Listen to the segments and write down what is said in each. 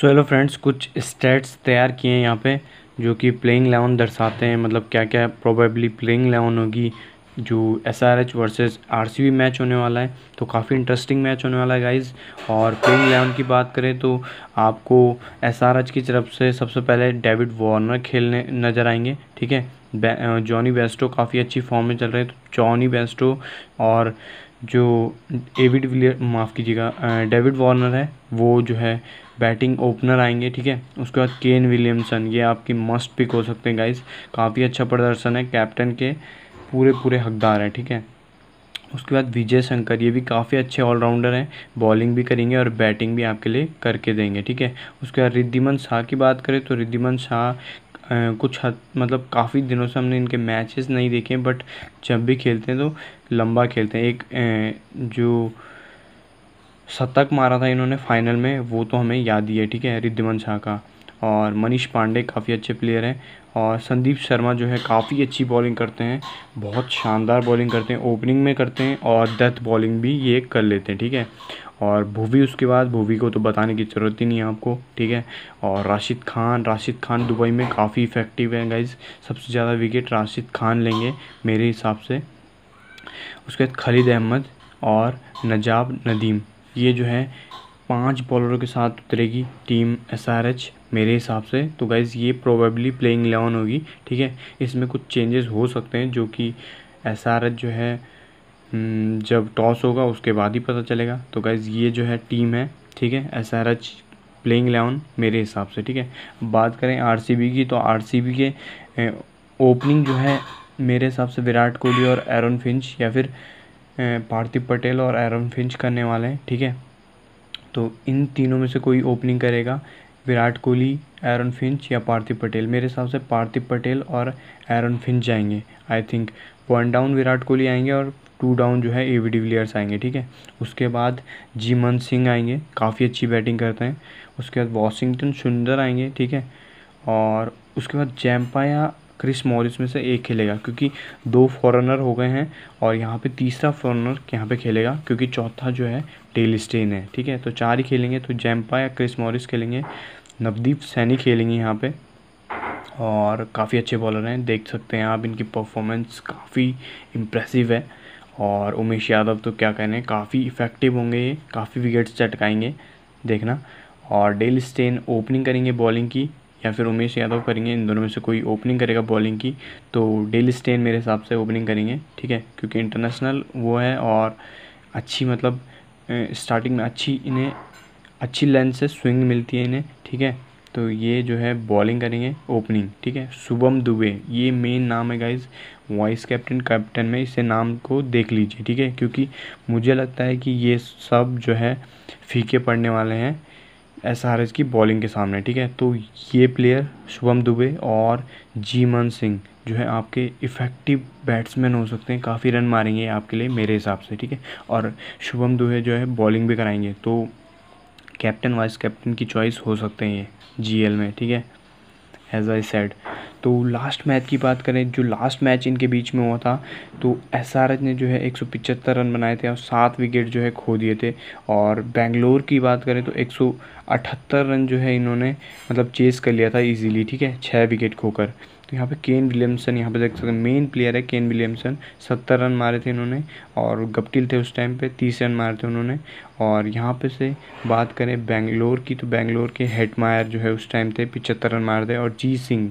सो hello friends कुछ stats तैयार किए हैं यहाँ पे जो कि प्लेइंग लेवन दर्शाते हैं मतलब क्या क्या प्रोबेबली प्लेइंग लेवन होगी जो S R H versus R C B match होने वाला है तो काफ़ी इंटरेस्टिंग मैच होने वाला है गाइज और प्लेइंग लेवन की बात करें तो आपको एस आर एच की तरफ से सबसे पहले डेविड वार्नर खेलने नज़र आएंगे ठीक है जॉनी बेस्टो काफ़ी अच्छी फॉर्म में चल रहे हैं तो जॉनी बेस्टो और जो एविड विलियर माफ़ कीजिएगा डेविड वार्नर है वो जो है बैटिंग ओपनर आएंगे ठीक है उसके बाद केन विलियमसन ये आपकी मस्ट पिक हो सकते हैं गाइस काफ़ी अच्छा प्रदर्शन है कैप्टन के पूरे पूरे हकदार हैं ठीक है उसके बाद विजय शंकर ये भी काफ़ी अच्छे ऑलराउंडर हैं बॉलिंग भी करेंगे और बैटिंग भी आपके लिए करके देंगे ठीक है उसके बाद रिद्धिमन शाह की बात करें तो रिद्धिमन शाह कुछ हद मतलब काफ़ी दिनों से हमने इनके मैचेस नहीं देखे बट जब भी खेलते हैं तो लंबा खेलते हैं एक जो शतक मारा था इन्होंने फाइनल में वो तो हमें याद ही है ठीक है रिद्धिमन शाह का और मनीष पांडे काफ़ी अच्छे प्लेयर हैं और संदीप शर्मा जो है काफ़ी अच्छी बॉलिंग करते हैं बहुत शानदार बॉलिंग करते हैं ओपनिंग में करते हैं और डेथ बॉलिंग भी ये कर लेते हैं ठीक है और भूवी उसके बाद भूवी को तो बताने की ज़रूरत ही नहीं है आपको ठीक है और राशिद खान राशिद खान दुबई में काफ़ी इफेक्टिव है गाइज सबसे ज़्यादा विकेट राशिद खान लेंगे मेरे हिसाब से उसके बाद खालिद अहमद और नजाब नदीम ये जो है पांच बॉलरों के साथ उतरेगी टीम एसआरएच मेरे हिसाब से तो गाइज़ ये प्रोबेबली प्लेइंग इलेवन होगी ठीक है इसमें कुछ चेंजेस हो सकते हैं जो कि एसआरएच जो है हम्म, जब टॉस होगा उसके बाद ही पता चलेगा तो गाइज़ ये जो है टीम है ठीक है एसआरएच प्लेइंग इलेवन मेरे हिसाब से ठीक है बात करें बी की तो बी के ओपनिंग जो है मेरे हिसाब से विराट कोहली और एरन फिंच या फिर पार्थिव पटेल और एरन फिंच करने वाले हैं ठीक है तो इन तीनों में से कोई ओपनिंग करेगा विराट कोहली एरन फिंच या पार्थिव पटेल मेरे हिसाब से पार्थिव पटेल और एरन फिंच जाएंगे I think one down Virat Kohli आएंगे और टू डाउन जो है ए वी डिविलियर्स आएंगे ठीक है उसके बाद जीमन सिंह आएंगे काफ़ी अच्छी बैटिंग करते हैं उसके बाद वॉशिंगटन सुंदर आएंगे ठीक है और उसके बाद जैम्पा या क्रिस मॉरिस में से एक खेलेगा क्योंकि दो फॉरेनर हो गए हैं और यहाँ पे तीसरा फॉरेनर यहाँ पे खेलेगा क्योंकि चौथा जो है टेल स्टेन है ठीक है तो चार ही खेलेंगे तो जैम्पा या क्रिस मॉरिस खेलेंगे नवदीप सैनी खेलेंगे यहाँ पे और काफ़ी अच्छे बॉलर हैं देख सकते हैं आप इनकी परफॉर्मेंस काफ़ी इम्प्रेसिव है और उमेश यादव तो क्या कहने काफ़ी इफ़ेक्टिव होंगे ये काफ़ी विकेट्स चटकाएंगे देखना और डेल स्टेन ओपनिंग करेंगे बॉलिंग की या फिर उमेश यादव करेंगे इन दोनों में से कोई ओपनिंग करेगा बॉलिंग की तो डेली स्टेन मेरे हिसाब से ओपनिंग करेंगे ठीक है क्योंकि इंटरनेशनल वो है और अच्छी मतलब स्टार्टिंग में अच्छी इन्हें अच्छी लेंथ से स्विंग मिलती है इन्हें ठीक है तो ये जो है बॉलिंग करेंगे ओपनिंग ठीक है शुभम दुबे ये मेन नाम है गाइज वाइस कैप्टन कैप्टन में इसे नाम को देख लीजिए ठीक है क्योंकि मुझे लगता है कि ये सब जो है फीके पड़ने वाले हैं एस आर एस की बॉलिंग के सामने ठीक है तो ये प्लेयर शुभम दुबे और जीमन सिंह जो है आपके इफ़ेक्टिव बैट्समैन हो सकते हैं काफ़ी रन मारेंगे आपके लिए मेरे हिसाब से ठीक है और शुभम दुबे जो है बॉलिंग भी कराएंगे तो कैप्टन वाइस कैप्टन की चॉइस हो सकते हैं ये जी में ठीक है एज आई सेड तो लास्ट मैच की बात करें जो लास्ट मैच इनके बीच में हुआ था तो एस ने जो है एक रन बनाए थे और सात विकेट जो है खो दिए थे और बेंगलोर की बात करें तो एक रन जो है इन्होंने मतलब चेस कर लिया था इजीली ठीक है छः विकेट खोकर तो यहाँ पे केन विलियमसन यहाँ पे देख सकते हैं मेन प्लेयर है केन विलियमसन सत्तर रन मारे थे इन्होंने और गप्टिल थे उस टाइम पे तीस रन मारे थे उन्होंने और यहाँ पे से बात करें बेंगलोर की तो बेंगलोर के हेटमायर जो है उस टाइम थे पिचहत्तर रन मारे थे और जी सिंह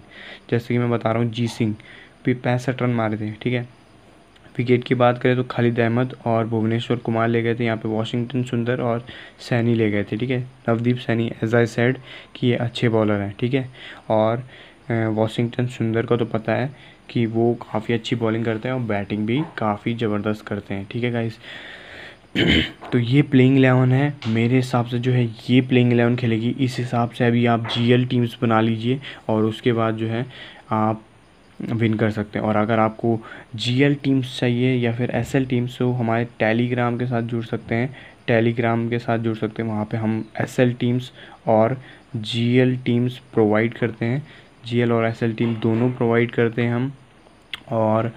जैसे कि मैं बता रहा हूँ जी सिंह भी पैंसठ रन मारे थे ठीक है विकेट की बात करें तो खालिद अहमद और भुवनेश्वर कुमार ले गए थे यहाँ पे वाशिंगटन सुंदर और सैनी ले गए थे ठीक है Navdeep Saini as I said कि ये अच्छे बॉलर हैं ठीक है और वॉशिंगटन सुंदर का तो पता है कि वो काफ़ी अच्छी बॉलिंग करते हैं और बैटिंग भी काफ़ी ज़बरदस्त करते हैं ठीक है गाइस तो ये प्लेइंग एलेवन है मेरे हिसाब से जो है ये प्लेइंग एलेवन खेलेगी इस हिसाब से अभी आप जीएल टीम्स बना लीजिए और उसके बाद जो है आप विन कर सकते हैं और अगर आपको जीएल टीम्स चाहिए या फिर एसएल टीम्स तो हमारे टेलीग्राम के साथ जुड़ सकते हैं टेलीग्राम के साथ जुड़ सकते हैं वहाँ पे हम एसएल टीम्स और जीएल टीम्स प्रोवाइड करते हैं जीएल और एसएल टीम दोनों प्रोवाइड करते हैं हम और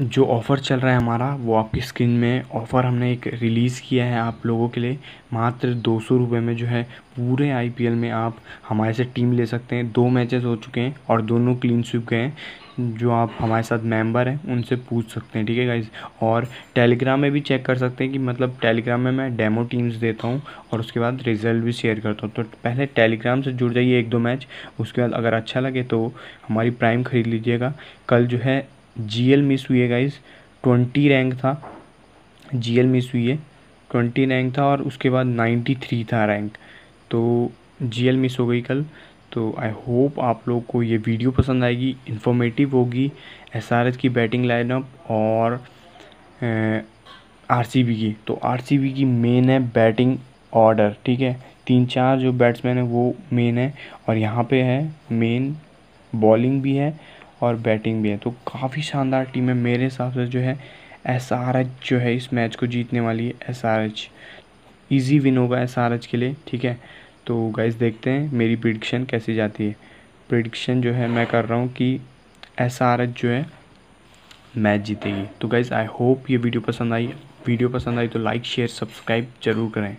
जो ऑफ़र चल रहा है हमारा वो आपकी स्क्रीन में ऑफ़र हमने एक रिलीज़ किया है आप लोगों के लिए मात्र दो सौ रुपये में जो है पूरे आईपीएल में आप हमारे से टीम ले सकते हैं दो मैचेस हो चुके हैं और दोनों क्लीन स्विप गए हैं जो आप हमारे साथ मेंबर हैं उनसे पूछ सकते हैं ठीक है गाइज और टेलीग्राम में भी चेक कर सकते हैं कि मतलब टेलीग्राम में मैं डेमो टीम्स देता हूँ और उसके बाद रिजल्ट भी शेयर करता हूँ तो पहले टेलीग्राम से जुड़ जाइए एक दो मैच उसके बाद अगर अच्छा लगे तो हमारी प्राइम ख़रीद लीजिएगा कल जो है जी मिस हुई है गाइज़ ट्वेंटी रैंक था जी मिस हुई है ट्वेंटी रैंक था और उसके बाद नाइन्टी थ्री था रैंक तो जी मिस हो गई कल तो आई होप आप लोग को ये वीडियो पसंद आएगी इन्फॉर्मेटिव होगी एस की बैटिंग लाइनअप और आर की तो आर की मेन है बैटिंग ऑर्डर ठीक है तीन चार जो बैट्समैन है वो मेन है और यहाँ पे है मेन बॉलिंग भी है और बैटिंग भी है तो काफ़ी शानदार टीम है मेरे हिसाब से जो है एस जो है इस मैच को जीतने वाली है एस ईजी विन होगा एस के लिए ठीक है तो गाइस देखते हैं मेरी प्रिडिक्शन कैसी जाती है प्रिडिक्शन जो है मैं कर रहा हूँ कि एस आर एच जो है मैच जीतेगी तो गाइज़ आई होप ये वीडियो पसंद आई वीडियो पसंद आई तो लाइक शेयर सब्सक्राइब जरूर करें